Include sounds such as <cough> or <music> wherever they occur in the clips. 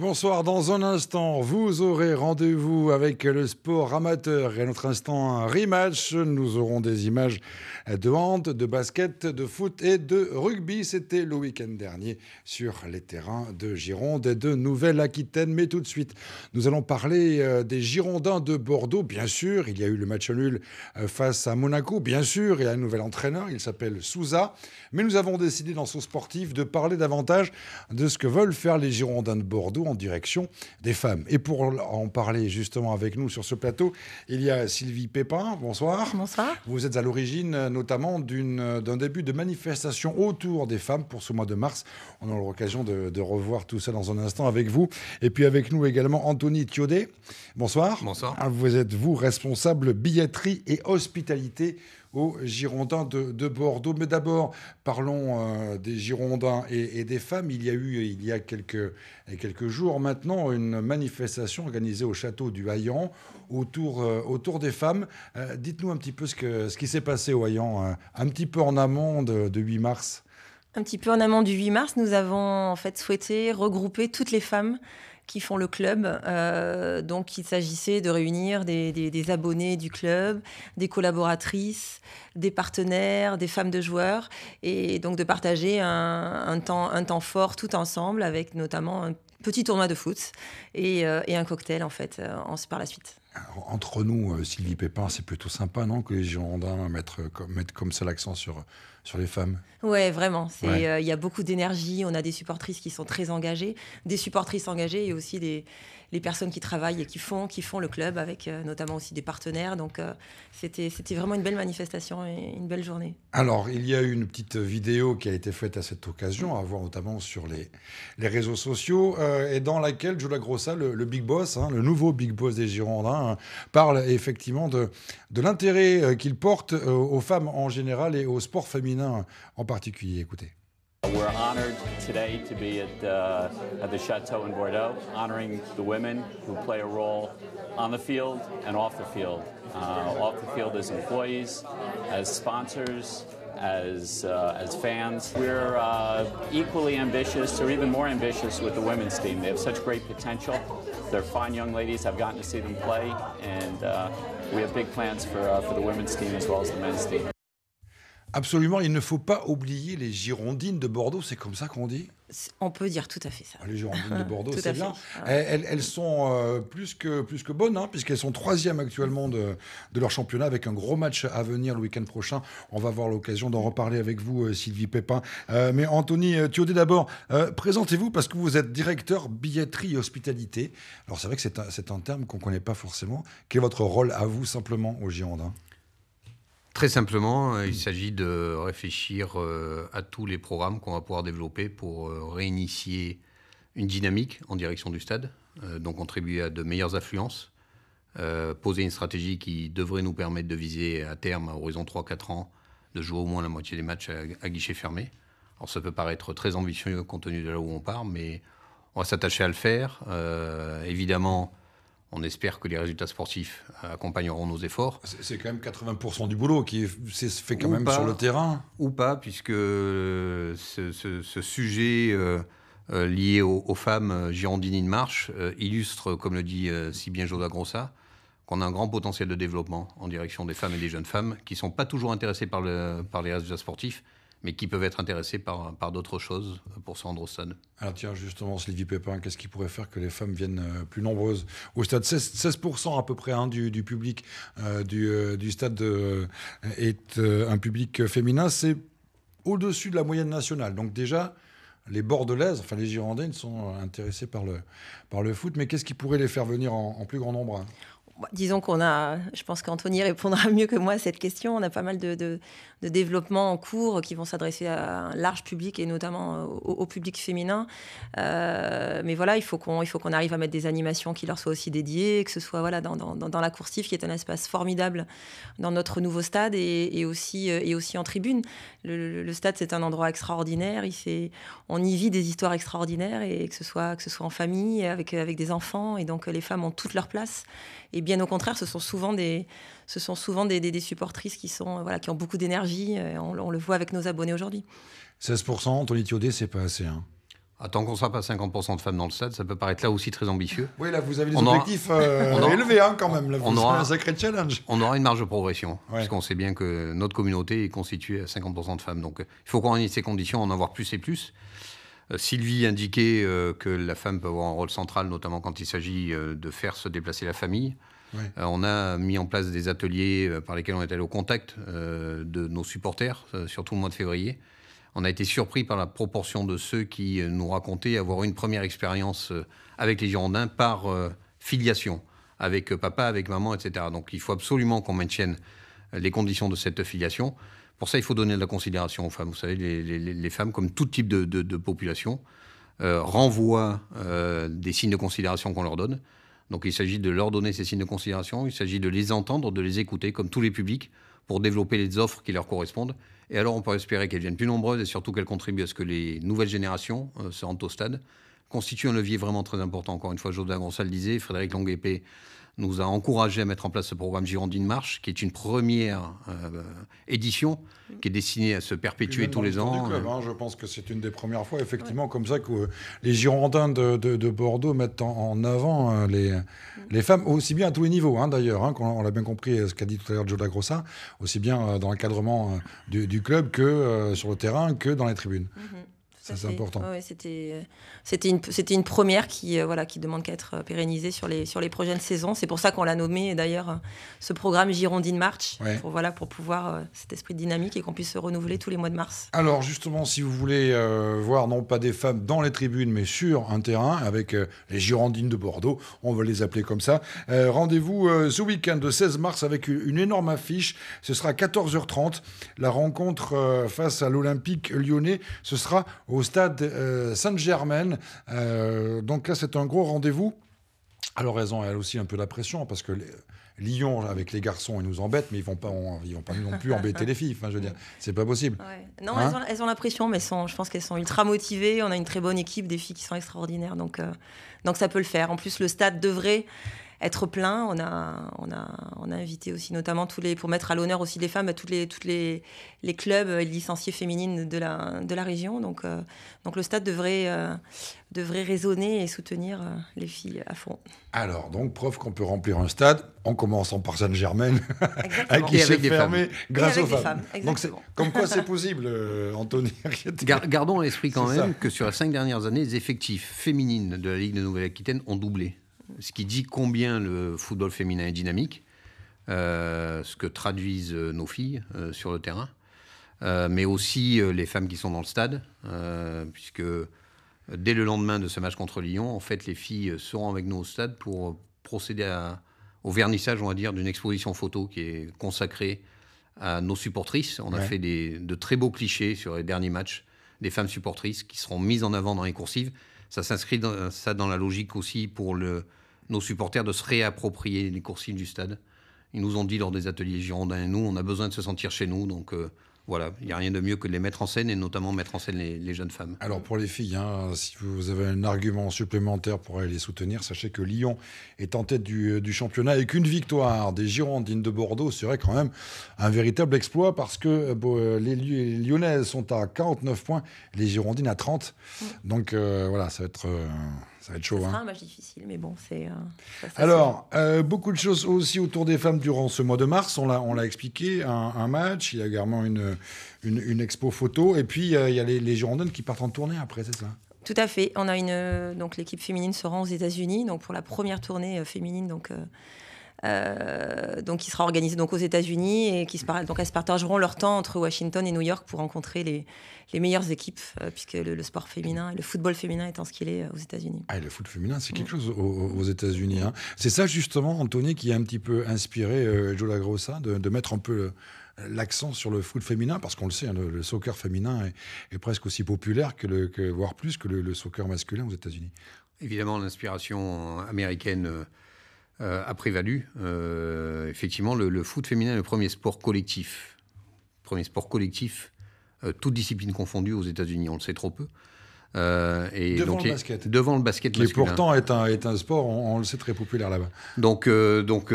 Bonsoir, dans un instant, vous aurez rendez-vous avec le sport amateur et à notre instant rematch. Nous aurons des images de hand, de basket, de foot et de rugby. C'était le week-end dernier sur les terrains de Gironde et de Nouvelle-Aquitaine. Mais tout de suite, nous allons parler euh, des Girondins de Bordeaux. Bien sûr, il y a eu le match nul euh, face à Monaco, bien sûr, et a un nouvel entraîneur, il s'appelle Souza. Mais nous avons décidé dans son sportif de parler davantage de ce que veulent faire les Girondins de Bordeaux en direction des femmes. Et pour en parler justement avec nous sur ce plateau, il y a Sylvie Pépin. Bonsoir. Bonsoir. Vous êtes à l'origine euh, notamment euh, d'un début de manifestation autour des femmes pour ce mois de mars. On aura l'occasion de, revoir tout ça dans un instant avec vous. Et puis avec nous également Anthony Thiodet. Bonsoir. Bonsoir. Vous êtes vous responsable billetterie et hospitalité aux Girondins de, Bordeaux. Mais d'abord, parlons euh, des Girondins et, des femmes. Il y a eu, il y a quelques, quelques jours maintenant, une manifestation organisée au château du Haillan autour, euh, autour des femmes. Euh, dites-nous un petit peu ce, que, ce qui s'est passé au Haillan, un petit peu en amont de, de 8 mars. Un petit peu en amont du 8 mars, nous avons en fait souhaité regrouper toutes les femmes qui font le club. Euh, donc, il s'agissait de réunir des, abonnés du club, des collaboratrices, des partenaires, des femmes de joueurs, et donc de partager un, temps, un temps fort tout ensemble, avec notamment un petit tournoi de foot et, euh, un cocktail, en fait, euh, par la suite entre nous, euh, Sylvie Pépin, c'est plutôt sympa, non, que les Girondins euh, mettent, mettre comme ça l'accent sur, sur les femmes. Ouais, vraiment. Euh, il y a beaucoup d'énergie. On a des supportrices qui sont très engagées, des supportrices engagées et aussi des, les personnes qui travaillent et qui font, qui font le club avec euh, notamment aussi des partenaires. Donc euh, c'était vraiment une belle manifestation et une belle journée. Alors il y a eu une petite vidéo qui a été faite à cette occasion, à voir notamment sur les, les réseaux sociaux, euh, et dans laquelle Jula Grossa, le, le, big boss, hein, le nouveau big boss des Girondins, hein, parle effectivement de, de l'intérêt qu'il porte aux femmes en général et au sport féminin en particulier. Écoutez. We're honored today to be at, uh, at the Chateau in Bordeaux, honoring the women who play a role on the field and off the field. Uh, off the field as employees, as sponsors, as, uh, as fans. We're uh, equally ambitious or even more ambitious with the women's team. They have such great potential. They're fine young ladies. I've gotten to see them play, and uh, we have big plans for, uh, for the women's team as well as the men's team. Absolument, il ne faut pas oublier les Girondines de Bordeaux, c'est comme ça qu'on dit On peut dire tout à fait ça. Ah, les Girondines de Bordeaux, <laughs> c'est bien. Elles, sont euh, plus, que, plus que bonnes, hein, puisqu'elles sont troisième actuellement de, de, leur championnat, avec un gros match à venir le week-end prochain. On va avoir l'occasion d'en reparler avec vous, euh, Sylvie Pépin. Euh, mais Anthony Thiodé d'abord, présentez-vous, parce que vous êtes directeur billetterie et hospitalité. Alors c'est vrai que c'est un, un, terme qu'on ne connaît pas forcément. Quel est votre rôle à vous, simplement, aux Girondins Très simplement, euh, il mm. s'agit de réfléchir euh, à tous les programmes qu'on va pouvoir développer pour euh, réinitier une dynamique en direction du stade, donc contribuer à de meilleures affluences, poser une stratégie qui devrait nous permettre de viser à terme, à horizon 3-4 ans, de jouer au moins la moitié des matchs à, guichet fermé. Alors ça peut paraître très ambitieux compte tenu de là où on part, mais on va s'attacher à le faire. évidemment, on espère que les résultats sportifs euh, accompagneront nos efforts. C'est quand même 80% du boulot qui est fait quand même sur le terrain. Ou pas, puisque euh, ce, sujet euh, lié aux, femmes girondines de marche illustre, comme le dit si bien Joda Grossa, qu'on a un grand potentiel de développement en direction des femmes et des jeunes femmes qui ne sont pas toujours intéressées par les résultats sportifs, mais qui peuvent être intéressés par, d'autres choses pour se rendre Alors tiens, justement, Sylvie Pépin, qu'est-ce qui pourrait faire que les femmes viennent euh, plus nombreuses au stade 16%, à peu près hein, du, public euh, euh, du, stade est un public féminin, c'est au-dessus de la moyenne nationale. Donc déjà, les Bordelaises, enfin les Girondines, sont intéressés par le, par le foot, mais qu'est-ce qui pourrait les faire venir en, plus grand nombre bah, disons qu'on a, je pense qu'Anthony répondra mieux que moi à cette question. On a pas mal de, développements en cours qui vont s'adresser à un large public et notamment euh, au, public féminin. Euh, mais voilà, il faut qu'on, il faut qu'on arrive à mettre des animations qui leur soient aussi dédiées, que ce soit voilà dans, la coursive qui est un espace formidable dans notre nouveau stade et, aussi euh, et aussi en tribune. Le, stade c'est un endroit extraordinaire. on y vit des histoires extraordinaires et que ce soit que ce soit en famille avec avec des enfants et donc les femmes ont toute leur place. Et bien au contraire, ce sont souvent des, ce sont souvent des, supportrices qui, sont, euh, voilà, qui ont beaucoup d'énergie. Euh, on, le voit avec nos abonnés aujourd'hui. 16%, Tony ce c'est pas assez. Hein. Ah, tant qu'on ne sera pas à 50% de femmes dans le stade, ça peut paraître là aussi très ambitieux. Oui, là, vous avez des objectifs euh, <laughs> élevés hein, quand même. Là, on aura un sacré challenge. On aura une marge de progression, parce qu'on sait bien que notre communauté est constituée à 50% de femmes. Donc, il faut qu'on ait ces conditions, en avoir plus et plus. Euh, Sylvie indiquait euh, que la femme peut avoir un rôle central, notamment quand il s'agit euh, de faire se déplacer la famille. on a mis en place des ateliers par lesquels on est allé au contact de nos supporters, surtout au mois de février. On a été surpris par la proportion de ceux qui nous racontaient avoir une première expérience avec les Girondins par filiation, avec papa, avec maman, etc. Donc il faut absolument qu'on maintienne les conditions de cette filiation. Pour ça, il faut donner de la considération aux femmes. Vous savez, les, femmes, comme tout type de, population, euh, renvoient euh, des signes de considération qu'on leur donne. Donc il s'agit de leur donner ces signes de considération, il s'agit de les entendre, de les écouter, comme tous les publics, pour développer les offres qui leur correspondent. Et alors on peut espérer qu'elles viennent plus nombreuses et surtout qu'elles contribuent à ce que les nouvelles générations euh, se rendent au stade, constituent un levier vraiment très important. Encore une fois, Jodin le disait, Frédéric Longuepé nous a encouragé à mettre en place ce programme Girondine Marche, qui est une première euh, édition qui est destinée à se perpétuer tous les ans. Euh. Hein, je pense que c'est une des premières fois, effectivement, comme ça que euh, les Girondins de, Bordeaux mettent en, avant les, les femmes, aussi bien à tous les niveaux, hein, d'ailleurs, hein, on, l'a bien compris, ce qu'a dit tout à l'heure Joe Lagrossa, aussi bien dans l'encadrement du, club que sur le terrain que dans les tribunes. Mm-hmm. C'est important. c'était, euh, c'était, une, c'était une première qui, euh, voilà, qui demande qu'à être euh, pérennisée sur les, sur les prochaines saisons. C'est pour ça qu'on l'a nommé, d'ailleurs, ce programme Girondine March, pour, voilà, pour pouvoir cet esprit dynamique et qu'on puisse se renouveler tous les mois de mars. Alors, justement, si vous voulez voir non pas des femmes dans les tribunes, mais sur un terrain, avec les Girondines de Bordeaux, on va les appeler comme ça, rendez-vous ce week-end de 16 mars avec une énorme affiche. Ce sera à 14h30. La rencontre face à l'Olympique lyonnais, ce sera au au stade euh, Saint-Germain. Euh, donc là, c'est un gros rendez-vous. Alors, elles ont elles aussi un peu la pression parce que. Lyon avec les garçons, ils nous embêtent, mais ils vont pas, ils vont pas non plus embêter les filles. Enfin, je veux dire, c'est pas possible. Non, hein elles, ont, la pression, mais sont, je pense qu'elles sont ultra motivées. On a une très bonne équipe, des filles qui sont extraordinaires, donc euh, donc ça peut le faire. En plus, le stade devrait être plein. On a, on, a, invité aussi notamment tous les, pour mettre à l'honneur aussi les femmes, toutes les, toutes les, les clubs euh, licenciés féminines de la, de la région. Donc, euh, donc le stade devrait, euh, devrait raisonner et soutenir les filles à fond. Alors, donc preuve qu'on peut remplir un stade en commençant par saint germain <laughs> hein, qui s'est fermé femmes. grâce aux femmes. femmes comme quoi c'est possible, Anthony. <laughs> gardons à l'esprit quand même que sur les cinq dernières années, les effectifs féminines de la Ligue de Nouvelle-Aquitaine ont doublé ce qui dit combien le football féminin est dynamique, euh, ce que traduisent euh, nos filles euh, sur le terrain, mais aussi les femmes qui sont dans le stade, puisque dès le lendemain de ce match contre Lyon, en fait, les filles seront avec nous au stade pour procéder au vernissage, on va dire, d'une exposition photo qui est consacrée à nos supportrices. On a fait des, de très beaux clichés sur les derniers matchs des femmes supportrices qui seront mises en avant dans les coursives. Ça s'inscrit ça dans la logique aussi pour le, nos supporters de se réapproprier les coursines du stade. Ils nous ont dit lors des ateliers girondins, nous, on a besoin de se sentir chez nous, donc euh, voilà, il n'y a rien de mieux que de les mettre en scène et notamment mettre en scène les, jeunes femmes. Alors pour les filles, hein, si vous avez un argument supplémentaire pour aller les soutenir, sachez que Lyon est en tête du, euh, championnat avec une victoire des Girondines de Bordeaux serait quand même un véritable exploit parce que euh, les, Lyonnaises sont à 49 points, les Girondines à 30. Mmh. Donc voilà, ça va être... Ça va être chaud. Hein. un match difficile, mais bon, c'est. Euh, Alors, euh, beaucoup de choses aussi autour des femmes durant ce mois de mars. On l'a, expliqué. Un, match, il y a également une, une, expo photo. Et puis, euh, il y a les, les qui partent en tournée après, c'est ça tout à fait. On a une donc l'équipe féminine se rend aux États-Unis donc pour la première tournée féminine donc euh, donc, qui sera organisé donc aux États-Unis et qui se donc elles partageront leur temps entre Washington et New York pour rencontrer les, meilleures équipes, euh, puisque le, sport féminin, le football féminin étant ce qu'il est euh, aux États-Unis. Ah, le foot féminin, c'est quelque chose aux, États-Unis. Hein. C'est ça justement, Anthony, qui a un petit peu inspiré Joe Jola de, mettre un peu l'accent sur le foot féminin, parce qu'on le sait, hein, le, soccer féminin est, presque aussi populaire que, le, voire plus que le, soccer masculin aux États-Unis. Évidemment, l'inspiration américaine. Euh, a prévalu. Euh, effectivement, le, foot féminin est le premier sport collectif, premier sport collectif, toute euh, toutes disciplines confondues aux États-Unis. On le sait trop peu. et devant donc, le basket. devant le basket. Qui pourtant est un, est un sport, on, le sait, très populaire là-bas. Donc, donc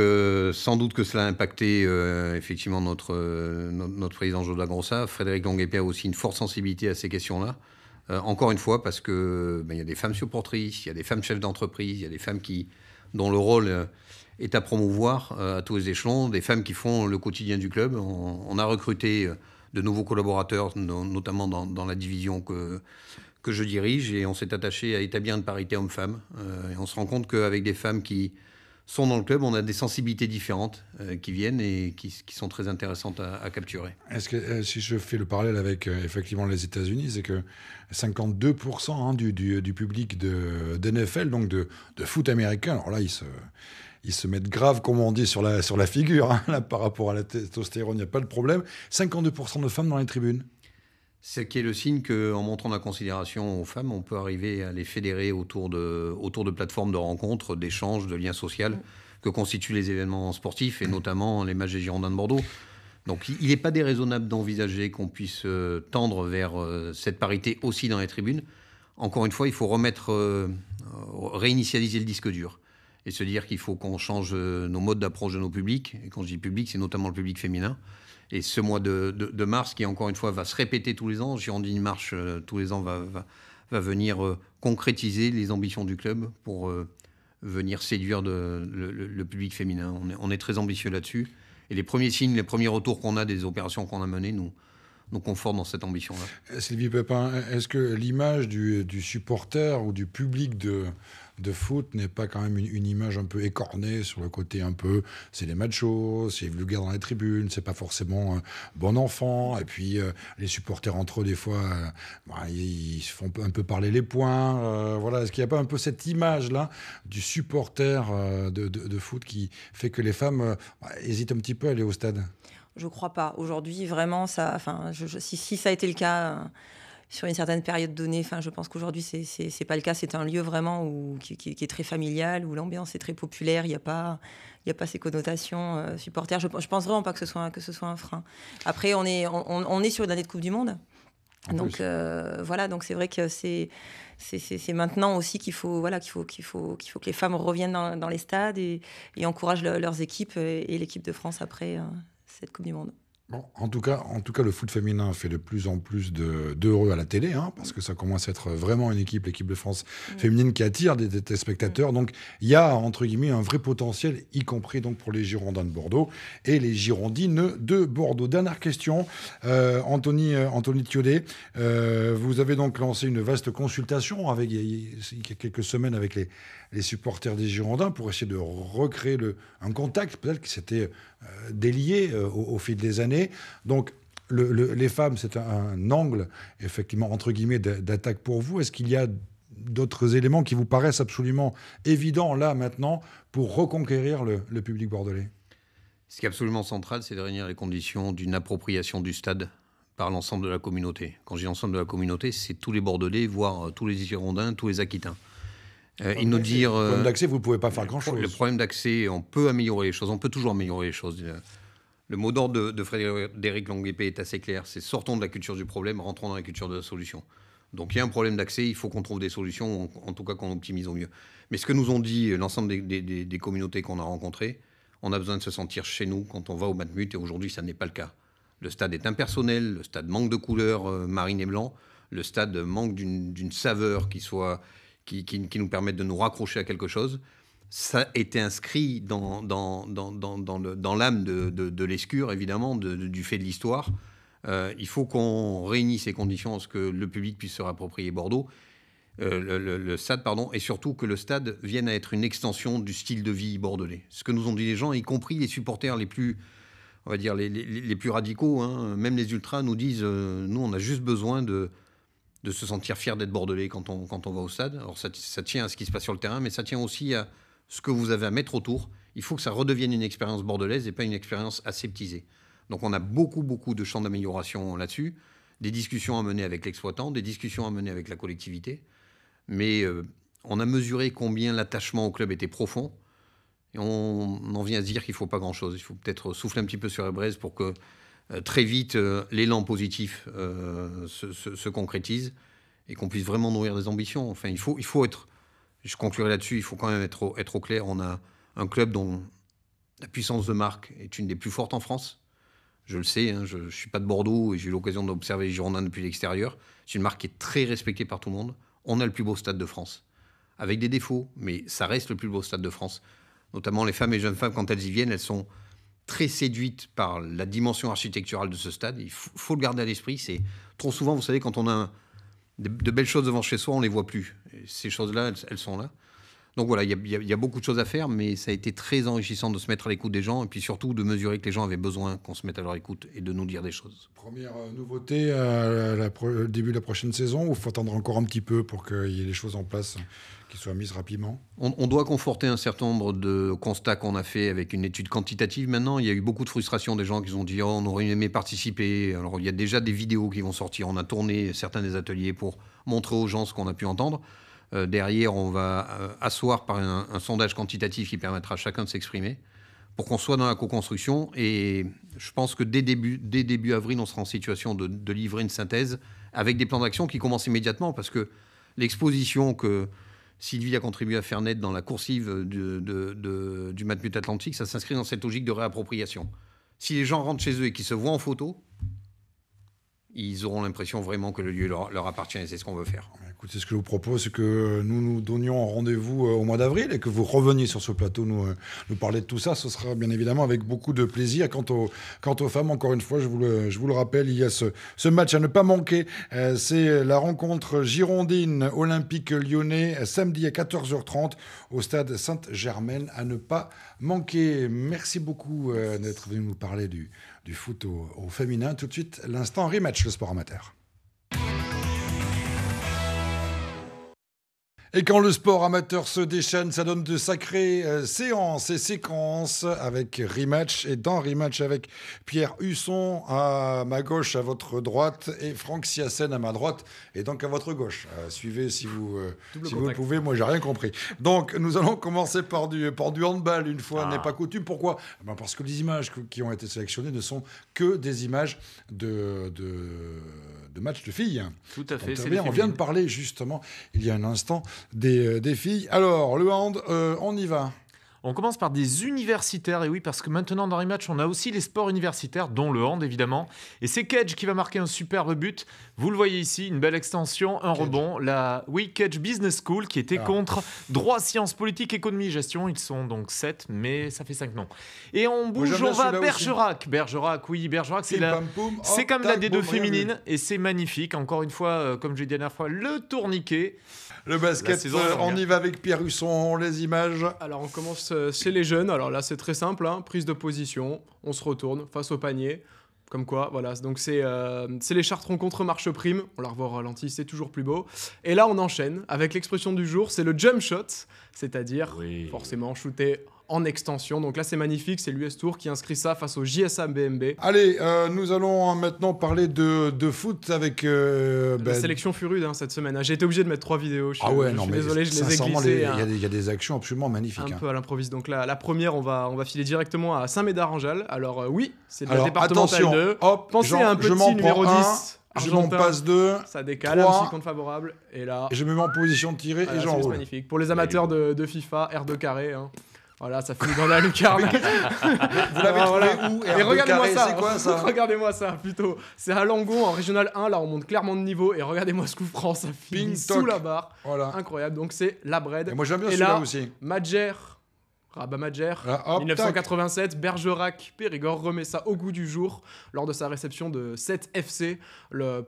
sans doute que cela a impacté effectivement notre, notre, président président Joda Grossa. Frédéric Longuepierre a aussi une forte sensibilité à ces questions-là. encore une fois, parce qu'il ben, y a des femmes supportrices, il y a des femmes chefs d'entreprise, il y a des femmes qui, dont le rôle euh, est à promouvoir euh, à tous les échelons, des femmes qui font le quotidien du club. On, a recruté euh, de nouveaux collaborateurs, notamment dans, la division que, que je dirige, et on s'est attaché à établir une parité homme-femme. et on se rend compte qu'avec des femmes qui sont dans le club, on a des sensibilités différentes euh, qui viennent et qui, sont très intéressantes à, capturer. Est-ce que euh, si je fais le parallèle avec euh, effectivement les États-Unis, c'est que 52% hein, du, du, public de, NFL, donc de, foot américain, alors là, ils se, mettent grave, comme on dit, sur la, figure. Hein, par rapport à la testostérone, il n'y a pas de problème. 52% de femmes dans les tribunes. Ce qui est le signe qu'en montrant la considération aux femmes, on peut arriver à les fédérer autour de, plateformes de rencontres, d'échanges, de liens sociaux mm. que constituent les événements sportifs et notamment les matchs des Girondins de Bordeaux. Donc il n'est pas déraisonnable d'envisager qu'on puisse euh, tendre vers euh, cette parité aussi dans les tribunes. Encore une fois, il faut remettre, euh, réinitialiser le disque dur et se dire qu'il faut qu'on change nos modes d'approche de nos publics. Et quand je dis public, c'est notamment le public féminin et ce mois de, mars, qui encore une fois va se répéter tous les ans, Girondine Marche euh, tous les ans va, venir euh, concrétiser les ambitions du club pour euh, venir séduire le, public féminin. on est très ambitieux là-dessus. Et les premiers signes, les premiers retours qu'on a des opérations qu'on a menées nous, nous dans cette ambition-là. Euh, Sylvie Pépin, est-ce que l'image du, supporter ou du public de, foot n'est pas quand même une, image un peu écornée sur le côté un peu c'est les machos, c'est vulgaire dans les tribunes, c'est pas forcément un euh, bon enfant. Et puis euh, les supporters entre eux, des fois, bah, ils, se font un peu parler les points. voilà, est-ce qu'il n'y a pas un peu cette image-là du supporter de, foot qui fait que les femmes bah, hésitent un petit peu à aller au stade je crois pas. Aujourd'hui, vraiment, ça. Enfin, je, si, ça a été le cas euh, sur une certaine période donnée, enfin, je pense qu'aujourd'hui, c'est n'est pas le cas. C'est un lieu vraiment où, qui, est très familial, où l'ambiance est très populaire. Il n'y a pas, il a pas ces connotations euh, supporters. Je, ne pense vraiment pas que ce soit un, que ce soit un frein. Après, on est on, est sur une année de Coupe du Monde. donc euh, voilà, donc c'est vrai que c'est maintenant aussi qu'il faut voilà faut faut faut que les femmes reviennent dans, les stades et, encouragent leurs équipes et, l'équipe de France après. Euh, cette Coupe du Monde. en, tout cas, le foot féminin fait de plus en plus d'heureux à la télé, hein, parce que ça commence à être vraiment une équipe, l'équipe de France mm. féminine, qui attire des, spectateurs. Mm. Donc, il y a, entre guillemets, un vrai potentiel, y compris donc pour les Girondins de Bordeaux et les Girondines de Bordeaux. Dernière question, euh, Anthony, euh, Anthony Thiodet, euh, vous avez donc lancé une vaste consultation avec, il y a quelques semaines avec les, supporters des Girondins pour essayer de recréer un contact, peut-être que c'était euh, Déliés euh, au, fil des années. Donc, les femmes, c'est un, angle, effectivement, entre guillemets, d'attaque pour vous. Est-ce qu'il y a d'autres éléments qui vous paraissent absolument évidents, là, maintenant, pour reconquérir le, public bordelais Ce qui est absolument central, c'est de réunir les conditions d'une appropriation du stade par l'ensemble de la communauté. Quand je dis l'ensemble de la communauté, c'est tous les Bordelais, voire euh, tous les Girondins, tous les Aquitains. Euh, nous Le problème euh, d'accès, vous ne pouvez pas faire grand-chose. Le problème d'accès, on peut améliorer les choses, on peut toujours améliorer les choses. Le mot d'ordre de, Frédéric Longuepé est assez clair c'est sortons de la culture du problème, rentrons dans la culture de la solution. Donc il y a un problème d'accès, il faut qu'on trouve des solutions, en tout cas qu'on optimise au mieux. Mais ce que nous ont dit euh, l'ensemble des, communautés qu'on a rencontrées, on a besoin de se sentir chez nous quand on va au Matmut, et aujourd'hui ça n'est pas le cas. Le stade est impersonnel, le stade manque de couleurs marine et blanc, le stade manque d'une saveur qui soit, qui, nous permettent de nous raccrocher à quelque chose, ça été inscrit dans, dans, l'âme de, l'escure, évidemment, du fait de l'histoire. Euh, il faut qu'on réunisse ces conditions ce que le public puisse se réapproprier Bordeaux, euh, le, stade, pardon, et surtout que le stade vienne à être une extension du style de vie bordelais. Ce que nous ont dit les gens, y compris les supporters les plus, on va dire, les, plus radicaux, hein, même les ultras nous disent, euh, nous, on a juste besoin de de se sentir fier d'être bordelais quand on, quand on va au stade. Alors ça, tient à ce qui se passe sur le terrain, mais ça tient aussi à ce que vous avez à mettre autour. Il faut que ça redevienne une expérience bordelaise et pas une expérience aseptisée. Donc on a beaucoup, beaucoup de champs d'amélioration là-dessus, des discussions à mener avec l'exploitant, des discussions à mener avec la collectivité, mais euh, on a mesuré combien l'attachement au club était profond. Et on, on en vient à se dire qu'il ne faut pas grand-chose. Il faut peut-être souffler un petit peu sur les braises pour que euh, très vite euh, l'élan positif euh, se, concrétise et qu'on puisse vraiment nourrir des ambitions. Enfin, il faut, il faut être, je conclurai là-dessus, il faut quand même être au, être au clair. On a un club dont la puissance de marque est une des plus fortes en France. Je le sais, hein, je ne suis pas de Bordeaux et j'ai eu l'occasion d'observer les depuis l'extérieur. C'est une marque qui est très respectée par tout le monde. On a le plus beau stade de France, avec des défauts, mais ça reste le plus beau stade de France. Notamment les femmes et jeunes femmes, quand elles y viennent, elles sont très séduite par la dimension architecturale de ce stade. Il faut, le garder à l'esprit. C'est trop souvent, vous savez, quand on a de, belles choses devant chez soi, on les voit plus. ces choses-là, elles, sont là. Donc voilà, il y, a beaucoup de choses à faire, mais ça a été très enrichissant de se mettre à l'écoute des gens et puis surtout de mesurer que les gens avaient besoin qu'on se mette à leur écoute et de nous dire des choses. Première euh, nouveauté, euh, début de la prochaine saison, ou faut attendre encore un petit peu pour qu'il y ait les choses en place soit rapidement on, doit conforter un certain nombre de constats qu'on a fait avec une étude quantitative. Maintenant, il y a eu beaucoup de frustration des gens qui ont dit oh, on aurait aimé participer. Alors, il y a déjà des vidéos qui vont sortir. On a tourné certains des ateliers pour montrer aux gens ce qu'on a pu entendre. Euh, derrière, on va euh, asseoir par un, sondage quantitatif qui permettra à chacun de s'exprimer pour qu'on soit dans la co-construction. Et je pense que dès début, avril, on sera en situation de livrer une synthèse avec des plans d'action qui commencent immédiatement parce que l'exposition que Sylvie a contribué à faire naître dans la coursive du Matmut Atlantique, ça s'inscrit dans cette logique de réappropriation. Si les gens rentrent chez eux et qu'ils se voient en photo, ils auront l'impression vraiment que le lieu leur, appartient et c'est ce qu'on veut faire. Écoutez, ce que je vous propose, c'est que nous nous donnions rendez-vous euh, au mois d'avril et que vous reveniez sur ce plateau nous, euh, nous parler de tout ça. Ce sera bien évidemment avec beaucoup de plaisir. Quant aux, femmes, encore une fois, je vous le, rappelle, il y a ce, match à ne pas manquer. Euh, c'est la rencontre girondine olympique lyonnais samedi à 14h30 au stade Sainte-Germaine à ne pas manqué. Merci beaucoup euh, d'être venu nous parler du, du foot au, au féminin. Tout de suite, l'instant rematch, le sport amateur. Et quand le sport amateur se déchaîne, ça donne de sacrées euh, séances et séquences avec rematch et dans rematch avec Pierre Husson à ma gauche, à votre droite et Franck Siassen à ma droite et donc à votre gauche. Euh, suivez si vous, euh, vous pouvez, moi j'ai rien compris. Donc nous allons commencer par du, par du handball une fois ah. n'est pas coutume. Pourquoi eh ben, Parce que les images qui ont été sélectionnées ne sont que des images de, de de match de filles. Tout à fait. on vient de parler justement il y a un instant des, euh, filles. Alors, le euh, on y va. On commence par des universitaires, et oui, parce que maintenant dans les matchs on a aussi les sports universitaires, dont le hand évidemment. Et c'est Cage qui va marquer un superbe but. Vous le voyez ici, une belle extension, un rebond. La oui, Cage Business School qui était ah. contre droit, sciences, politique, économie, gestion. Ils sont donc sept, mais ça fait cinq noms. Et on bouge, on va Bergerac. Bergerac, oui, Bergerac, c'est la... c'est comme la D2 féminine, et c'est magnifique. Encore une fois, euh, comme j'ai dit la dernière fois, le tourniquet. Le basket, euh, on y va avec Pierre Husson, les images. Alors on commence euh, chez les jeunes. Alors là c'est très simple, hein. prise de position, on se retourne face au panier. Comme quoi, voilà, donc c'est euh, c'est les chartrons contre marche prime, on la revoit au ralenti, c'est toujours plus beau. Et là on enchaîne avec l'expression du jour, c'est le jump shot, c'est-à-dire forcément shooter en extension. Donc là, c'est magnifique, c'est l'US Tour qui inscrit ça face au JSA BMB. Allez, euh, nous allons hein, maintenant parler de, foot avec... Euh, la ben- sélection fut hein, cette semaine. Hein. J'ai été obligé de mettre trois vidéos. Je ah ouais, non, désolé, je les ai glissées. Il y, a des actions absolument magnifiques. Un peu à l'improviste. Donc là, la première, on va, on va filer directement à saint médard en Alors euh, oui, c'est le la 2. Pensez à un petit numéro 10. Je m'en passe deux. Ça décale, un compte favorable. Et là. je me mets en position de tirer et et j'enroule. magnifique. Pour les amateurs de, FIFA, R2 carré. Voilà, oh ça finit dans la lucarne. <laughs> Vous l'avez trouvé où Et, regardez-moi ça. ça <laughs> regardez-moi ça, plutôt. C'est à Langon, en régional 1. Là, on monte clairement de niveau. Et regardez-moi ce coup franc. Ça finit sous la barre. Voilà. Incroyable. Donc, c'est la bread. Et moi, j'aime bien celui-là aussi. Majer à 1987, ah, Bergerac, Périgord remet ça au goût du jour lors de sa réception de 7 FC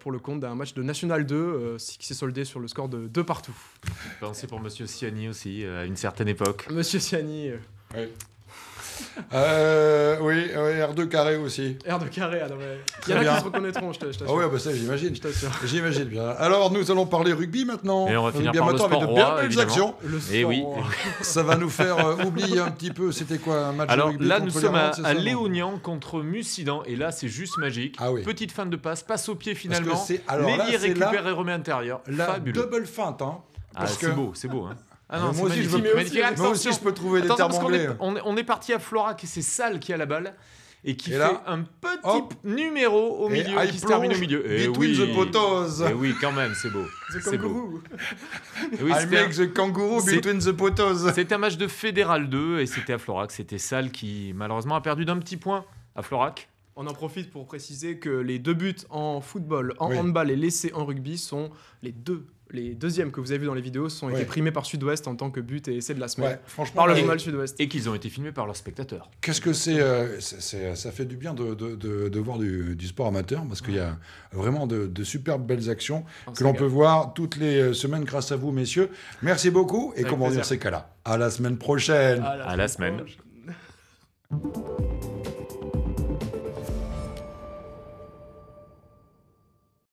pour le compte d'un match de National 2 euh, qui s'est soldé sur le score de 2 partout. Pensez pour Monsieur Siani aussi, euh, à une certaine époque. Monsieur Siani. Euh, euh, oui, R2 carré aussi. R2 carré, alors ouais. Il y en a qui se reconnaîtront, je t'assure. Ah oui, ah bah ça j'imagine. Je t'assure. J'imagine bien. Alors nous allons parler rugby maintenant. Et on va finir par le sport avec de roi, belles actions. Et eh oui. <laughs> ça va nous faire euh, oublier un petit peu c'était quoi un match alors, de rugby là, nous sommes à, à contre Mussidan. Et là, c'est juste magique. Ah Petite fin de passe, passe au pied finalement. Lélie récupère là, et remet intérieur. La double feinte. Hein, ah, c'est beau, c'est beau. Hein. Ah moi, aussi, je peux, trouver des termes anglais. On est, parti à Florac et c'est Sal qui a la balle. Et qui fait un petit numéro au milieu, qui se termine au milieu. Et oui, the potos. Et oui, quand même, c'est beau. The kangaroo. I make the kangaroo between the potos. C'était un match de Fédéral 2 et c'était à Florac. C'était Sal qui, malheureusement, a perdu d'un petit point à Florac. On en profite pour préciser que les deux buts en football, en handball et laissés en rugby sont les deux les deuxièmes que vous avez vus dans les vidéos sont été primés par Sud-Ouest en tant que but et essai de la semaine. franchement, par le journal Sud-Ouest. Et qu'ils ont été filmés par leurs spectateurs. Qu'est-ce que c'est, euh, Ça fait du bien de, voir du, sport amateur parce qu'il y a vraiment de, superbes belles actions ah, que l'on peut voir toutes les euh, semaines grâce à vous, messieurs. Merci beaucoup et comment dire ces cas-là À la semaine prochaine. À la, semaine. <laughs>